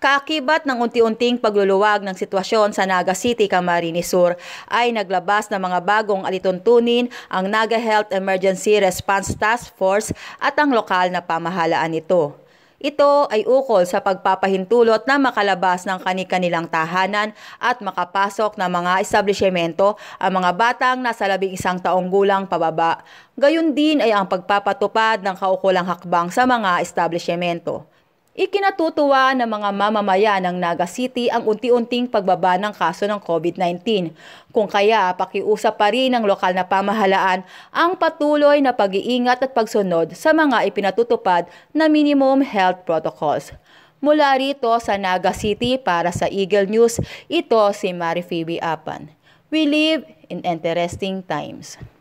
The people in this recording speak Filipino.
Kaakibat ng unti-unting pagluluwag ng sitwasyon sa Naga City, Camarines Sur, ay naglabas ng mga bagong alituntunin ang Naga Health Emergency Response Task Force at ang lokal na pamahalaan nito. Ito ay ukol sa pagpapahintulot na makalabas ng kani-kanilang tahanan at makapasok ng mga establishmento ang mga batang nasa labing isang taong gulang pababa. Gayun din ay ang pagpapatupad ng kaukulang hakbang sa mga establishmento. Ikinatutuwa ng mga mamamayan ng Naga City ang unti-unting pagbaba ng kaso ng COVID-19. Kung kaya, pakiusap pa rin ng lokal na pamahalaan ang patuloy na pag-iingat at pagsunod sa mga ipinatutupad na minimum health protocols. Mula rito sa Naga City para sa Eagle News, ito si Mari Phoebe Apan. We live in interesting times.